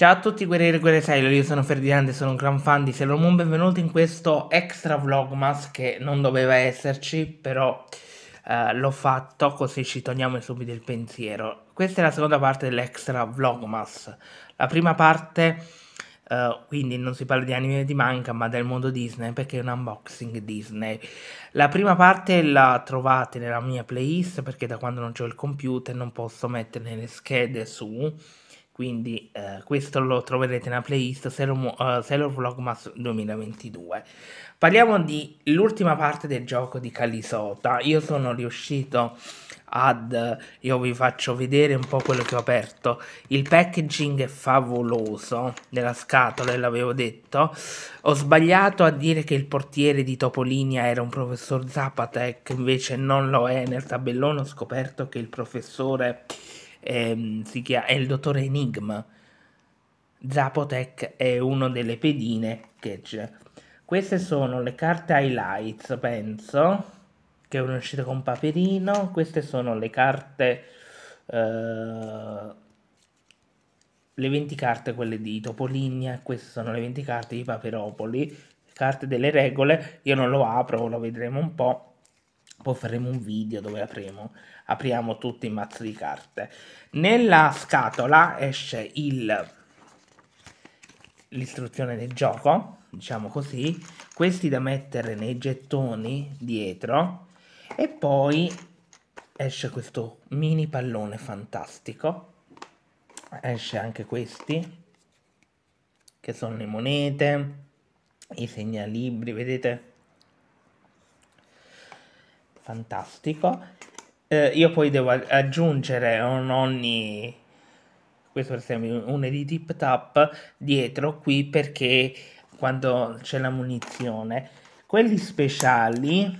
Ciao a tutti guerrieri e guerriere Sailor, io sono Ferdinando e sono un gran fan di Sailor Moon, benvenuti in questo extra vlogmas che non doveva esserci, però eh, l'ho fatto così ci togliamo subito il pensiero. Questa è la seconda parte dell'extra vlogmas, la prima parte eh, quindi non si parla di anime di manga ma del mondo Disney perché è un unboxing Disney. La prima parte la trovate nella mia playlist perché da quando non ho il computer non posso mettere le schede su quindi eh, questo lo troverete nella playlist Sailor, eh, Vlogmas 2022. Parliamo dell'ultima parte del gioco di Calisota. Io sono riuscito ad... io vi faccio vedere un po' quello che ho aperto. Il packaging è favoloso della scatola, eh, l'avevo detto. Ho sbagliato a dire che il portiere di Topolinia era un professor Zapatec, invece non lo è. Nel tabellone ho scoperto che il professore ehm, si chiama, è il dottor Enigma. Zapotec è uno delle pedine che c'è. Queste sono le carte highlights, penso, che erano uscite con Paperino. Queste sono le carte... Eh, le 20 carte quelle di Topolinia, queste sono le 20 carte di Paperopoli, carte delle regole, io non lo apro, lo vedremo un po' poi faremo un video dove apriamo, apriamo tutti i mazzi di carte. Nella scatola esce l'istruzione del gioco, diciamo così, questi da mettere nei gettoni dietro e poi esce questo mini pallone fantastico, esce anche questi che sono le monete, i segnalibri, vedete? fantastico. Eh, io poi devo aggiungere un ogni questo per esempio un di tip tap dietro qui perché quando c'è la munizione quelli speciali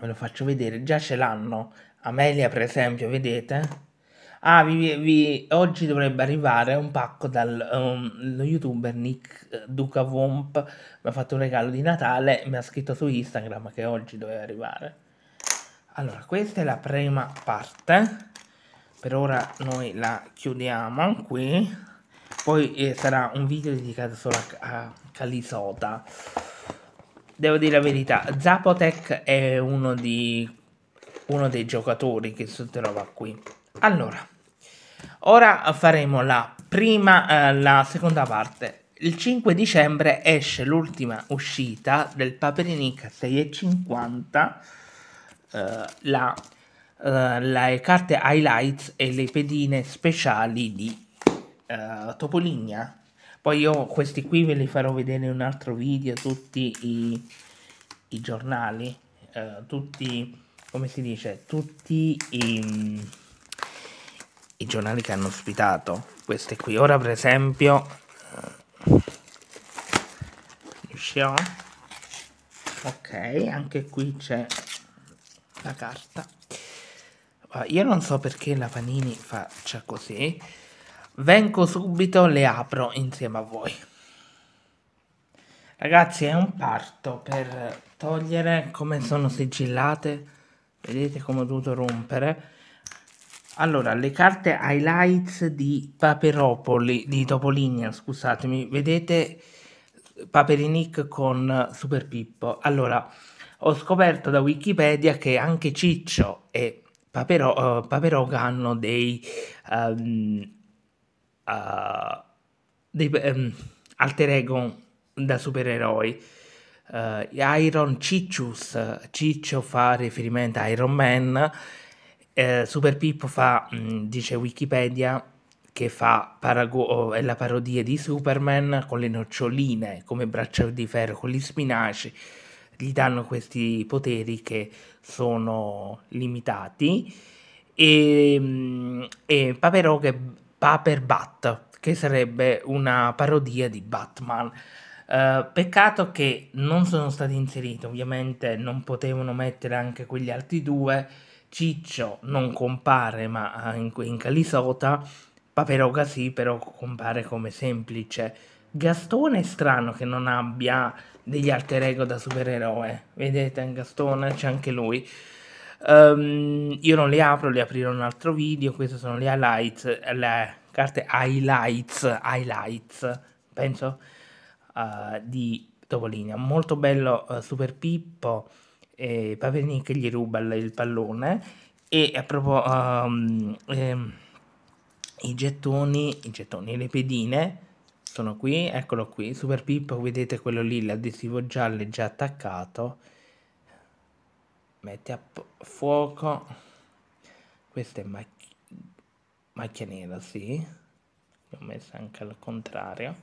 ve lo faccio vedere già ce l'hanno Amelia per esempio vedete Ah, vi, vi, oggi dovrebbe arrivare un pacco dal um, youtuber Nick eh, Duca Womp. Mi ha fatto un regalo di Natale mi ha scritto su Instagram che oggi doveva arrivare. Allora, questa è la prima parte. Per ora noi la chiudiamo qui. Poi eh, sarà un video dedicato solo a, a Calisota. Devo dire la verità, Zapotec è uno, di, uno dei giocatori che si trova qui allora, ora faremo la prima, eh, la seconda parte. Il 5 dicembre esce l'ultima uscita del Paperinic 650, eh, la, eh, le carte highlights e le pedine speciali di eh, Topolinia. Poi io questi qui ve li farò vedere in un altro video, tutti i, i giornali, eh, tutti, come si dice, tutti i i giornali che hanno ospitato queste qui. Ora per esempio eh, riuscirò. Ok, anche qui c'è la carta. Io non so perché la Panini faccia così. Vengo subito, le apro insieme a voi. Ragazzi, è un parto per togliere come sono sigillate. Vedete come ho dovuto rompere allora, le carte highlights di Paperopoli, di Topolinia, scusatemi, vedete Paperinic con Super Pippo. Allora, ho scoperto da Wikipedia che anche Ciccio e Papero, uh, Paperoga hanno dei, um, uh, dei um, alter ego da supereroi. Uh, Iron Ciccius, Ciccio fa riferimento a Iron Man eh, Super Pippo fa, mh, mm, dice Wikipedia, che fa parago- oh, è la parodia di Superman con le noccioline come braccia di ferro, con gli spinaci. Gli danno questi poteri che sono limitati. E, mm, e Paperog Paper Bat, che sarebbe una parodia di Batman. Uh, peccato che non sono stati inseriti, ovviamente non potevano mettere anche quegli altri due Ciccio non compare ma ah, in, in Calisota, Paperoga sì però compare come semplice. Gastone è strano che non abbia degli alter ego da supereroe, vedete in Gastone c'è anche lui. Um, io non li apro, li aprirò un altro video, queste sono le highlights, le carte highlights, highlights, penso, uh, di Topolinia. Molto bello uh, Super Pippo eh, Papenic gli ruba il pallone e a proposito um, ehm, i gettoni, i gettoni, le pedine sono qui, eccolo qui, Super Pippo, vedete quello lì, l'additivo giallo è già attaccato, mette a fuoco, questa è mac macchia nera, sì, l'ho messa anche al contrario,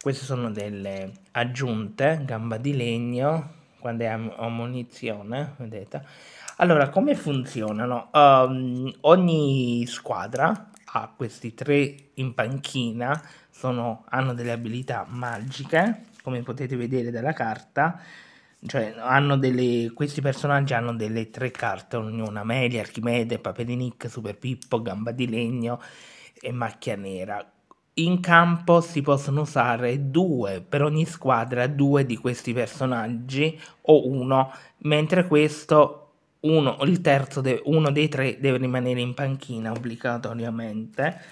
queste sono delle aggiunte, gamba di legno, quando è a munizione, vedete. Allora, come funzionano? Um, ogni squadra ha questi tre in panchina, sono, hanno delle abilità magiche, come potete vedere dalla carta, cioè hanno delle, questi personaggi hanno delle tre carte ognuna, Amelia, Archimede, Papelinic, Super Pippo, Gamba di Legno e Macchia Nera. In campo si possono usare due per ogni squadra, due di questi personaggi o uno, mentre questo uno, il terzo de, uno dei tre deve rimanere in panchina obbligatoriamente.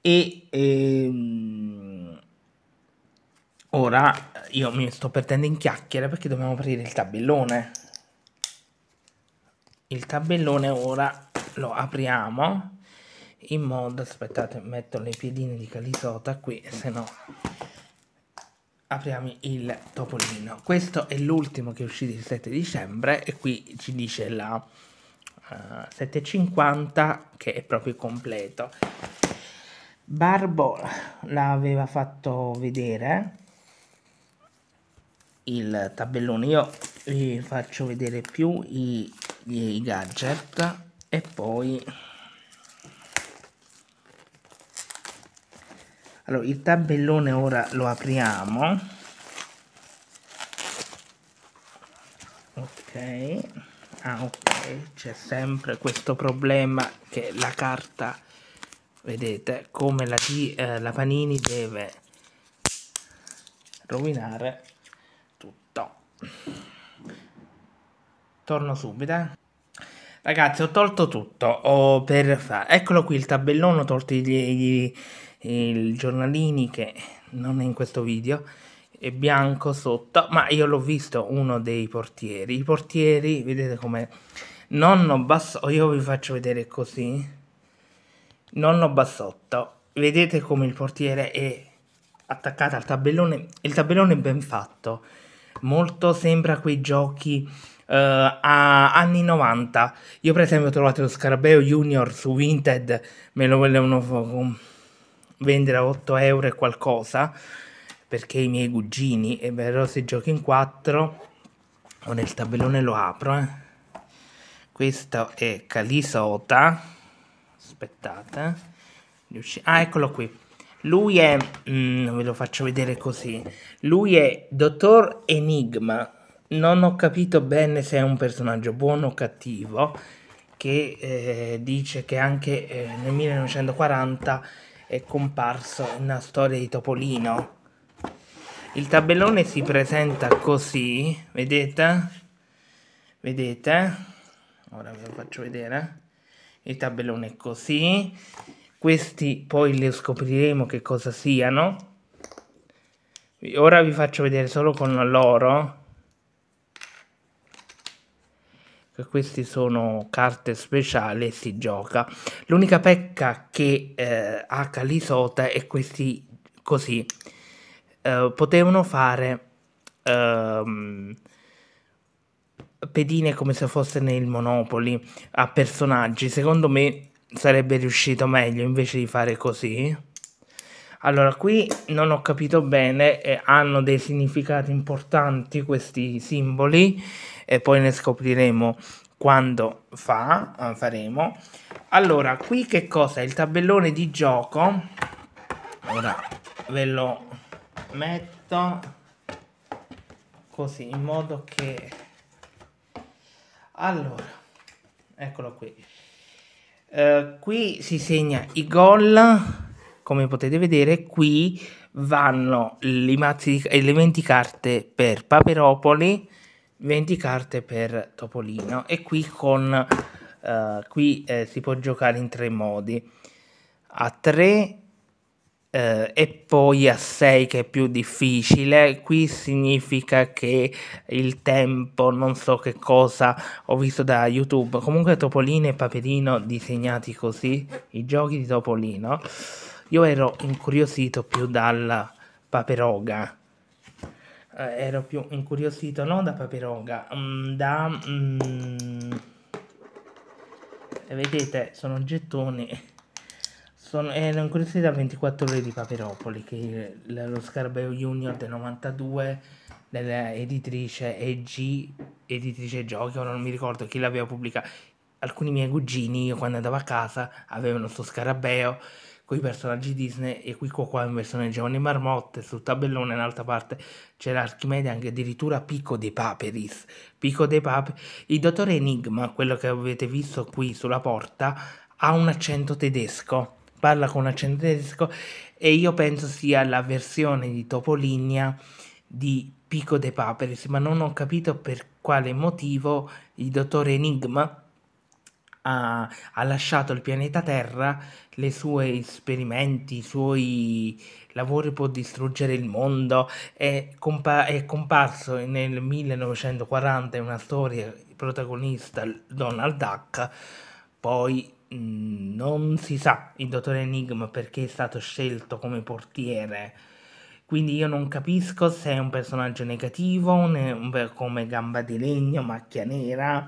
E ehm, ora io mi sto perdendo in chiacchiere perché dobbiamo aprire il tabellone. Il tabellone ora lo apriamo in modo aspettate metto le piedine di calisota qui se no apriamo il topolino questo è l'ultimo che è uscito il 7 dicembre e qui ci dice la uh, eh, 750 che è proprio completo Barbo l'aveva fatto vedere il tabellone io vi faccio vedere più i, i gadget e poi allora il tabellone ora lo apriamo ok ah ok c'è sempre questo problema che la carta vedete come la, eh, la panini deve rovinare tutto torno subito eh. ragazzi ho tolto tutto ho per fare eccolo qui il tabellone ho tolto gli, gli il giornalini che non è in questo video è bianco sotto ma io l'ho visto uno dei portieri i portieri vedete come nonno bassotto oh, io vi faccio vedere così nonno bassotto vedete come il portiere è attaccato al tabellone il tabellone è ben fatto molto sembra quei giochi uh, a anni 90 io per esempio ho trovato lo scarabeo junior su vinted me lo volevano vendere a 8 euro e qualcosa perché i miei cugini e però se giochi in 4 o nel tabellone lo apro eh. questo è Calisota aspettate eh. ah eccolo qui lui è mm, ve lo faccio vedere così lui è dottor Enigma non ho capito bene se è un personaggio buono o cattivo che eh, dice che anche eh, nel 1940 è comparso una storia di Topolino. Il tabellone si presenta così, vedete? Vedete? Ora ve lo faccio vedere. Il tabellone è così. Questi poi le scopriremo che cosa siano. Ora vi faccio vedere solo con loro che queste sono carte speciali e si gioca. L'unica pecca che eh, ha Calisota è questi così. Eh, potevano fare ehm, pedine come se fosse nel Monopoli a personaggi. Secondo me sarebbe riuscito meglio invece di fare così. Allora, qui non ho capito bene, eh, hanno dei significati importanti questi simboli e poi ne scopriremo quando fa, eh, faremo. Allora, qui che cosa? Il tabellone di gioco. Ora ve lo metto così, in modo che... Allora, eccolo qui. Uh, qui si segna i gol, come potete vedere, qui vanno i mazzi le 20 carte per Paperopoli, 20 carte per Topolino e qui con uh, qui eh, si può giocare in tre modi a 3 eh, e poi a 6 che è più difficile qui significa che il tempo non so che cosa ho visto da youtube comunque Topolino e Paperino disegnati così i giochi di Topolino io ero incuriosito più dalla paperoga eh, ero più incuriosito non da Papironga, mm, da... Mh, mm, eh, vedete, sono gettoni. Sono, ero incuriosito da 24 ore di Paperopoli, che è lo Scarabeo Junior del 92 dell'editrice EG, editrice giochi, ora non mi ricordo chi l'aveva pubblicato. Alcuni miei cugini, io quando andavo a casa, avevano sto scarabeo con i personaggi Disney e qui qua, in versione Giovanni Marmotte sul tabellone in alta parte c'è l'Archimede anche addirittura Pico dei Paperis Pico dei Paperis il dottor Enigma quello che avete visto qui sulla porta ha un accento tedesco parla con un accento tedesco e io penso sia la versione di Topolinia di Pico de Paperis, ma non ho capito per quale motivo il dottore Enigma ha, ha lasciato il pianeta Terra, le sue esperimenti, i suoi lavori può distruggere il mondo, è, compa è comparso nel 1940 in una storia protagonista Donald Duck, poi mh, mhmm, non si sa il dottor Enigma perché è stato scelto come portiere. Quindi io non capisco se è un personaggio negativo, un, come gamba di legno, macchia nera,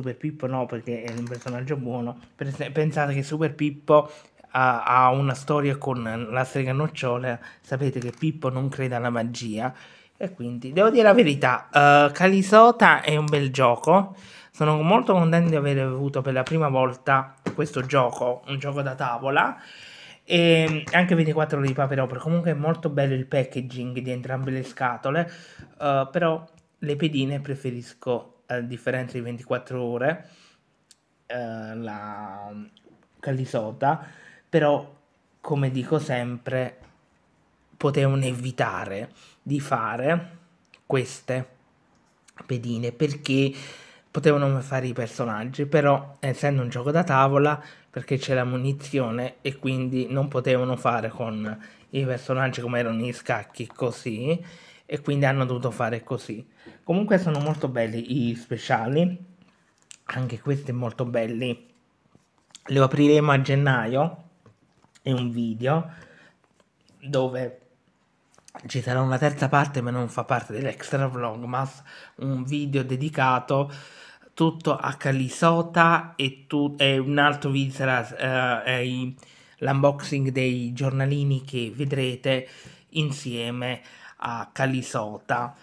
Super Pippo no perché è un personaggio buono, pensate che Super Pippo ha, ha una storia con la strega nocciola, sapete che Pippo non crede alla magia e quindi devo dire la verità, uh, Calisota è un bel gioco, sono molto contento di aver avuto per la prima volta questo gioco, un gioco da tavola e anche 24 ore di paperopera comunque è molto bello il packaging di entrambe le scatole uh, però le pedine preferisco eh, differente di 24 ore, eh, la Calisota, però come dico sempre potevano evitare di fare queste pedine perché potevano fare i personaggi, però essendo un gioco da tavola, perché c'è la munizione e quindi non potevano fare con i personaggi come erano gli scacchi così e quindi hanno dovuto fare così. Comunque sono molto belli i speciali, anche questi molto belli. Li apriremo a gennaio, è un video dove ci sarà una terza parte ma non fa parte dell'extra vlogmas, un video dedicato tutto a Calisota e, tu, e un altro video sarà eh, l'unboxing dei giornalini che vedrete insieme a a Calisota,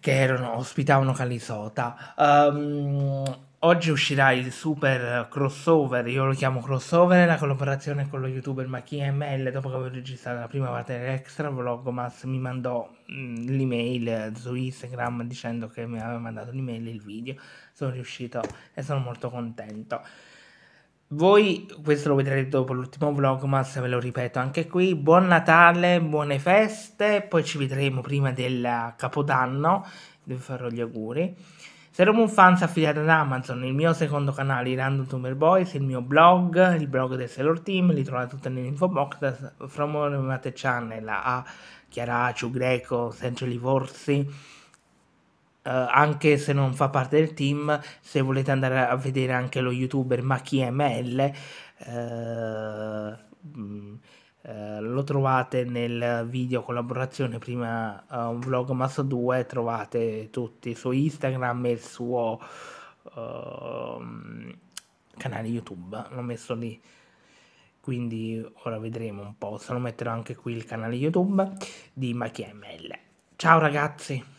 che erano, ospitavano Calisota. Um, oggi uscirà il super crossover, io lo chiamo crossover, la collaborazione con lo youtuber MacchiML, dopo che avevo registrato la prima parte dell'extra vlog, Max mi mandò mm, l'email su Instagram dicendo che mi aveva mandato l'email e il video, sono riuscito e sono molto contento voi, questo lo vedrete dopo l'ultimo vlog, ma se ve lo ripeto anche qui, buon Natale, buone feste, poi ci vedremo prima del Capodanno, devo farò gli auguri. Saremo un affiliata ad Amazon, il mio secondo canale, Random Tumor Boys, il mio blog, il blog del Sailor Team, li trovate tutti nell'info box, From Mate Channel, a Chiaraccio, Greco, Sergio Livorsi, eh, anche se non fa parte del team, se volete andare a vedere anche lo youtuber MachiML, Uh, eh, mm, eh, lo trovate nel video collaborazione prima uh, un 2 trovate tutti su Instagram e il suo uh, canale YouTube l'ho messo lì quindi ora vedremo un po' se lo metterò anche qui il canale YouTube di MachiML ciao ragazzi